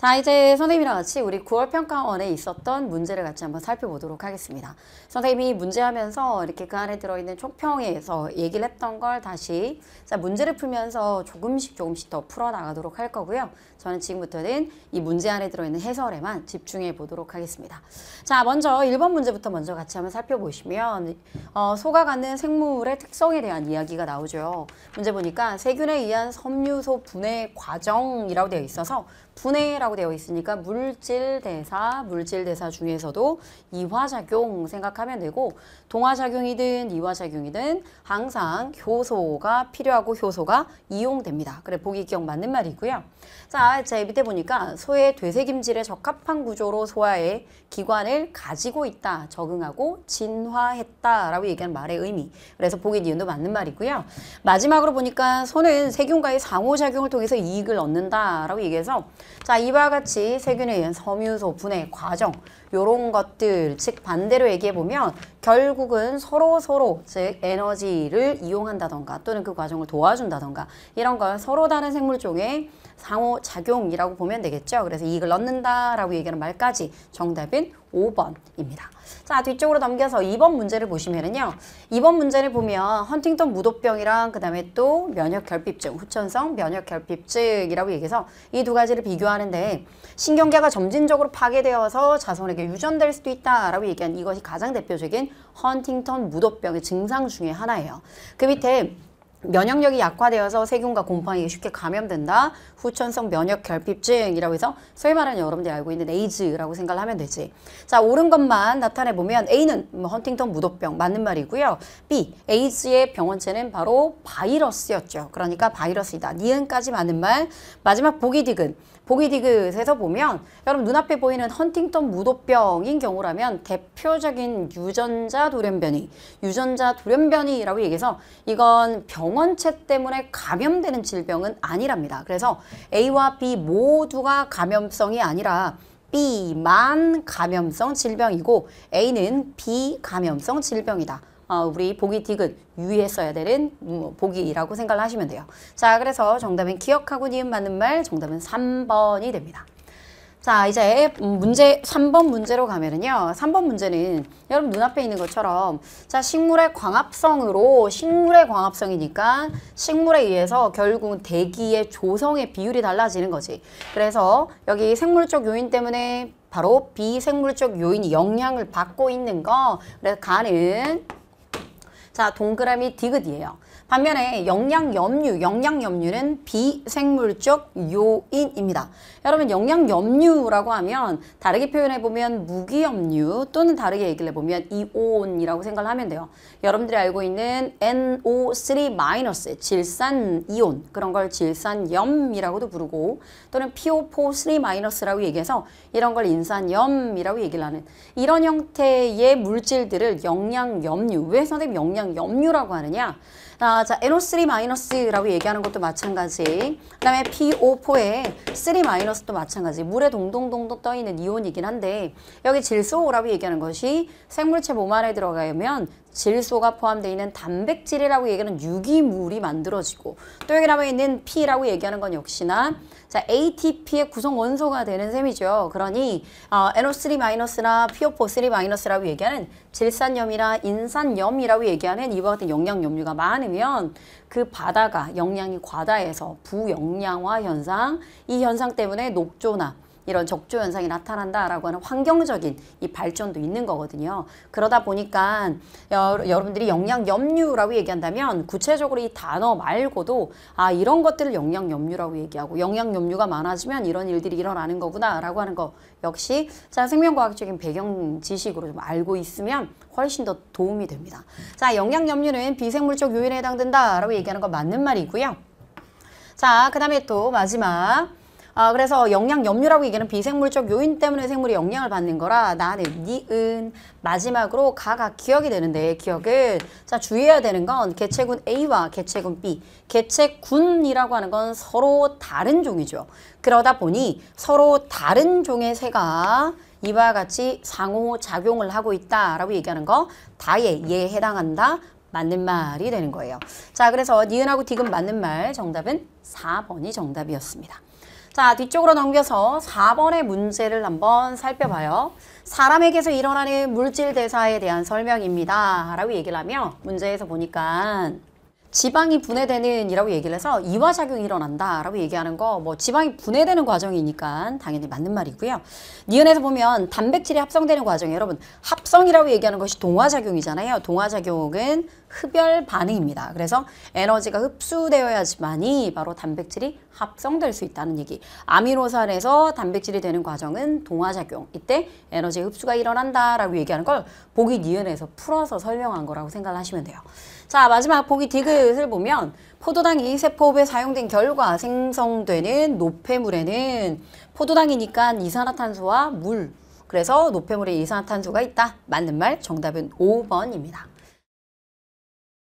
자 이제 선생님이랑 같이 우리 9월 평가원에 있었던 문제를 같이 한번 살펴보도록 하겠습니다. 선생님이 문제하면서 이렇게 그 안에 들어있는 총평에서 얘기를 했던 걸 다시 자 문제를 풀면서 조금씩 조금씩 더 풀어나가도록 할 거고요. 저는 지금부터는 이 문제 안에 들어있는 해설에만 집중해 보도록 하겠습니다. 자 먼저 1번 문제부터 먼저 같이 한번 살펴보시면 어, 소가 갖는 생물의 특성에 대한 이야기가 나오죠. 문제 보니까 세균에 의한 섬유소 분해 과정이라고 되어 있어서 분해라고 되어 있으니까 물질 대사, 물질 대사 중에서도 이화작용 생각하면 되고 동화작용이든 이화작용이든 항상 효소가 필요하고 효소가 이용됩니다. 그래 보기 기억 맞는 말이고요. 자, 제 밑에 보니까 소의 되새김질에 적합한 구조로 소화의 기관을 가지고 있다, 적응하고 진화했다라고 얘기한 말의 의미. 그래서 보기 니은도 맞는 말이고요. 마지막으로 보니까 소는 세균과의 상호작용을 통해서 이익을 얻는다라고 얘기해서 자 이와 같이 세균에 의한 섬유소 분해 과정 이런 것들 즉 반대로 얘기해 보면 결국은 서로 서로 즉 에너지를 이용한다던가 또는 그 과정을 도와준다던가 이런 걸 서로 다른 생물종의 상호작용이라고 보면 되겠죠. 그래서 이익을 얻는다라고 얘기하는 말까지 정답인 5번입니다. 자 뒤쪽으로 넘겨서 2번 문제를 보시면은요. 2번 문제를 보면 헌팅턴 무도병이랑 그 다음에 또 면역결핍증, 후천성 면역결핍증이라고 얘기해서 이 두 가지를 비교하는데 신경계가 점진적으로 파괴되어서 자손에게 사람에게 유전될 수도 있다라고 얘기한 이것이 가장 대표적인 헌팅턴 무도병의 증상 중에 하나예요. 그 밑에 면역력이 약화되어서 세균과 곰팡이에 쉽게 감염된다. 후천성 면역 결핍증이라고 해서 소위 말하는 여러분들이 알고 있는 에이즈라고 생각을 하면 되지. 자, 옳은 것만 나타내 보면 A는 뭐 헌팅턴 무도병 맞는 말이고요. B, 에이즈의 병원체는 바로 바이러스였죠. 그러니까 바이러스이다. 니은까지 맞는 말. 마지막 보기 디귿. 보기디귿에서 보면 여러분 눈앞에 보이는 헌팅턴 무도병인 경우라면 대표적인 유전자 돌연변이, 유전자 돌연변이라고 얘기해서 이건 병원체 때문에 감염되는 질병은 아니랍니다. 그래서 A와 B 모두가 감염성이 아니라 B만 감염성 질병이고 A는 비감염성 질병이다. 어, 우리 보기 딕은 유의해 써야 되는 음, 뭐, 보기라고 생각을 하시면 돼요. 자, 그래서 정답은 기억하고 니은 맞는 말, 정답은 3번이 됩니다. 자 이제 음, 문제 3번 문제로 가면은요 3번 문제는 여러분 눈앞에 있는 것처럼 자 식물의 광합성으로 식물의 광합성이니까 식물에 의해서 결국은 대기의 조성의 비율이 달라지는 거지 그래서 여기 생물적 요인 때문에 바로 비생물적 요인이 영향을 받고 있는 거 그래서 가는 자 동그라미 디귿이에요. 반면에 영양염류, 영양염류는 비생물적 요인입니다. 여러분 영양염류라고 하면 다르게 표현해보면 무기염류 또는 다르게 얘기를 해보면 이온이라고 생각을 하면 돼요. 여러분들이 알고 있는 NO3- 질산이온 그런 걸 질산염이라고도 부르고 또는 PO4-3-라고 얘기해서 이런 걸 인산염이라고 얘기를 하는 이런 형태의 물질들을 영양염류, 왜 선생님 영양염류라고 하느냐? 아, 아, 자, NO3-라고 얘기하는 것도 마찬가지. 그다음에 PO4에 3-도 마찬가지. 물에 동동동동 떠 있는 이온이긴 한데 여기 질소라고 얘기하는 것이 생물체 몸 안에 들어가면 질소가 포함되어 있는 단백질이라고 얘기하는 유기물이 만들어지고 또 여기 남아 있는 P라고 얘기하는 건 역시나 자 ATP의 구성 원소가 되는 셈이죠. 그러니 어, NO3-나 PO4-라고 얘기하는 질산염이나 인산염이라고 얘기하는 이와 같은 영양 염류가 많으면 되면 그 바다가 영양이 과다해서 부영양화 현상, 이 현상 때문에 녹조나 이런 적조 현상이 나타난다라고 하는 환경적인 이 발전도 있는 거거든요. 그러다 보니까 여러분들이 영양 염류라고 얘기한다면 구체적으로 이 단어 말고도 아 이런 것들을 영양 염류라고 얘기하고 영양 염류가 많아지면 이런 일들이 일어나는 거구나라고 하는 거 역시 자 생명과학적인 배경 지식으로 좀 알고 있으면 훨씬 더 도움이 됩니다. 자 영양 염류는 비생물적 요인에 해당된다라고 얘기하는 거 맞는 말이고요. 자, 그 다음에 또 마지막 아, 그래서 영양 염류라고 얘기하는 비생물적 요인 때문에 생물이 영향을 받는 거라 나는 니은 마지막으로 가가 기억이 되는데 기억을 자 주의해야 되는 건 개체군 A와 개체군 B 개체군이라고 하는 건 서로 다른 종이죠. 그러다 보니 서로 다른 종의 새가 이와 같이 상호작용을 하고 있다라고 얘기하는 거 다에 예 해당한다 맞는 말이 되는 거예요. 자, 그래서 니은하고 디귿 맞는 말 정답은 4번이 정답이었습니다. 자, 뒤쪽으로 넘겨서 4번의 문제를 한번 살펴봐요. 사람에게서 일어나는 물질 대사에 대한 설명입니다. 라고 얘기를 하며 문제에서 보니까 지방이 분해되는 이라고 얘기를 해서 이화작용이 일어난다 라고 얘기하는 거 뭐 지방이 분해되는 과정이니까 당연히 맞는 말이고요 니은에서 보면 단백질이 합성되는 과정에 여러분 합성이라고 얘기하는 것이 동화작용이잖아요 동화작용은 흡열 반응입니다 그래서 에너지가 흡수되어야지만이 바로 단백질이 합성될 수 있다는 얘기 아미노산에서 단백질이 되는 과정은 동화작용 이때 에너지 흡수가 일어난다 라고 얘기하는 걸 보기 니은에서 풀어서 설명한 거라고 생각하시면 돼요 자 마지막 보기 디귿을 보면 포도당 이세포흡에 사용된 결과 생성되는 노폐물에는 포도당이니까 이산화탄소와 물 그래서 노폐물에 이산화탄소가 있다. 맞는 말 정답은 5번입니다.